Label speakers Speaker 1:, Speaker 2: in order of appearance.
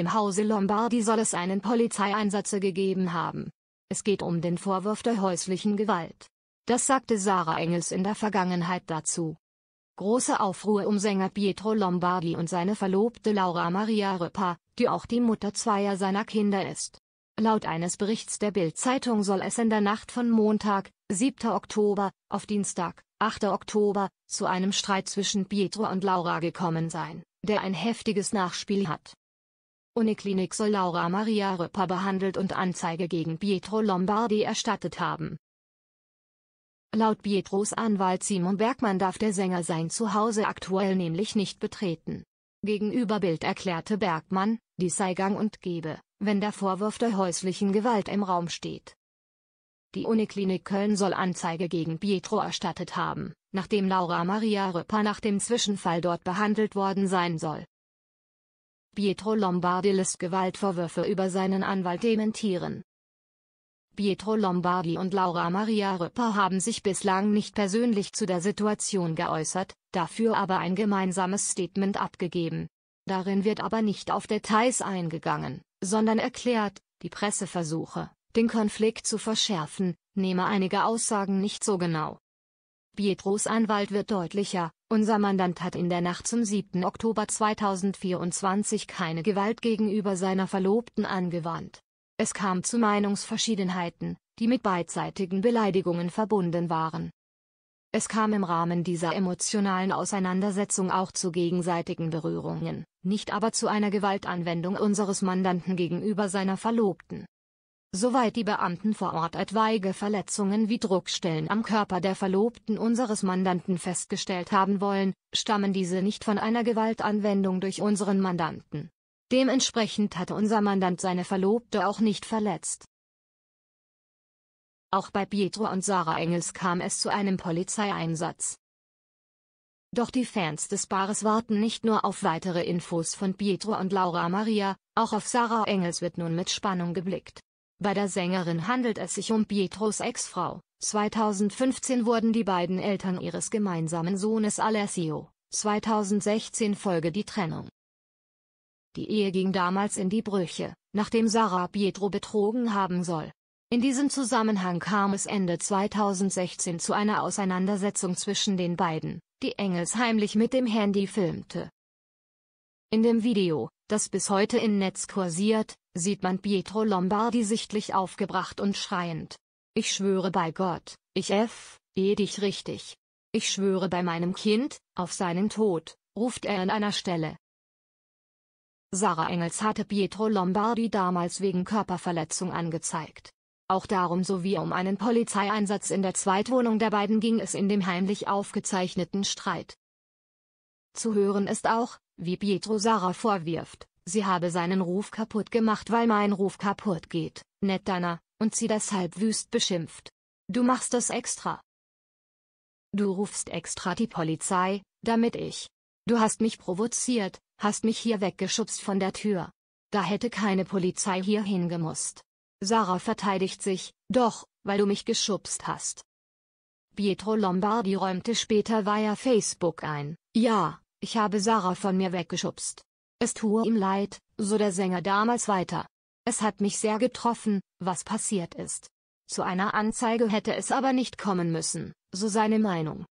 Speaker 1: Im Hause Lombardi soll es einen Polizeieinsatz gegeben haben. Es geht um den Vorwurf der häuslichen Gewalt. Das sagte Sarah Engels in der Vergangenheit dazu. Große Aufruhr um Sänger Pietro Lombardi und seine Verlobte Laura Maria Röpa, die auch die Mutter zweier seiner Kinder ist. Laut eines Berichts der Bild-Zeitung soll es in der Nacht von Montag, 7. Oktober, auf Dienstag, 8. Oktober, zu einem Streit zwischen Pietro und Laura gekommen sein, der ein heftiges Nachspiel hat. Uniklinik soll Laura Maria Röpper behandelt und Anzeige gegen Pietro Lombardi erstattet haben. Laut Pietros Anwalt Simon Bergmann darf der Sänger sein Zuhause aktuell nämlich nicht betreten. Gegenüber Bild erklärte Bergmann, dies sei gang und gäbe, wenn der Vorwurf der häuslichen Gewalt im Raum steht. Die Uniklinik Köln soll Anzeige gegen Pietro erstattet haben, nachdem Laura Maria Röpper nach dem Zwischenfall dort behandelt worden sein soll. Pietro Lombardi lässt Gewaltvorwürfe über seinen Anwalt dementieren. Pietro Lombardi und Laura Maria Rüpper haben sich bislang nicht persönlich zu der Situation geäußert, dafür aber ein gemeinsames Statement abgegeben. Darin wird aber nicht auf Details eingegangen, sondern erklärt, die Presse versuche, den Konflikt zu verschärfen, nehme einige Aussagen nicht so genau. Pietros Anwalt wird deutlicher, unser Mandant hat in der Nacht zum 7. Oktober 2024 keine Gewalt gegenüber seiner Verlobten angewandt. Es kam zu Meinungsverschiedenheiten, die mit beidseitigen Beleidigungen verbunden waren. Es kam im Rahmen dieser emotionalen Auseinandersetzung auch zu gegenseitigen Berührungen, nicht aber zu einer Gewaltanwendung unseres Mandanten gegenüber seiner Verlobten. Soweit die Beamten vor Ort etwaige Verletzungen wie Druckstellen am Körper der Verlobten unseres Mandanten festgestellt haben wollen, stammen diese nicht von einer Gewaltanwendung durch unseren Mandanten. Dementsprechend hatte unser Mandant seine Verlobte auch nicht verletzt. Auch bei Pietro und Sarah Engels kam es zu einem Polizeieinsatz. Doch die Fans des Paares warten nicht nur auf weitere Infos von Pietro und Laura Maria, auch auf Sarah Engels wird nun mit Spannung geblickt. Bei der Sängerin handelt es sich um Pietros Ex-Frau. 2015 wurden die beiden Eltern ihres gemeinsamen Sohnes Alessio, 2016 folge die Trennung. Die Ehe ging damals in die Brüche, nachdem Sarah Pietro betrogen haben soll. In diesem Zusammenhang kam es Ende 2016 zu einer Auseinandersetzung zwischen den beiden, die Engels heimlich mit dem Handy filmte. In dem Video, das bis heute im Netz kursiert, sieht man Pietro Lombardi sichtlich aufgebracht und schreiend. Ich schwöre bei Gott, ich f, eh dich richtig. Ich schwöre bei meinem Kind, auf seinen Tod, ruft er an einer Stelle. Sarah Engels hatte Pietro Lombardi damals wegen Körperverletzung angezeigt. Auch darum sowie um einen Polizeieinsatz in der Zweitwohnung der beiden ging es in dem heimlich aufgezeichneten Streit. Zu hören ist auch, wie Pietro Sarah vorwirft, sie habe seinen Ruf kaputt gemacht, weil mein Ruf kaputt geht, Netana, und sie deshalb wüst beschimpft. Du machst das extra. Du rufst extra die Polizei, damit ich. Du hast mich provoziert, hast mich hier weggeschubst von der Tür. Da hätte keine Polizei hier hingemusst. Sarah verteidigt sich, doch, weil du mich geschubst hast. Pietro Lombardi räumte später via Facebook ein, ja, ich habe Sarah von mir weggeschubst. Es tue ihm leid, so der Sänger damals weiter. Es hat mich sehr getroffen, was passiert ist. Zu einer Anzeige hätte es aber nicht kommen müssen, so seine Meinung.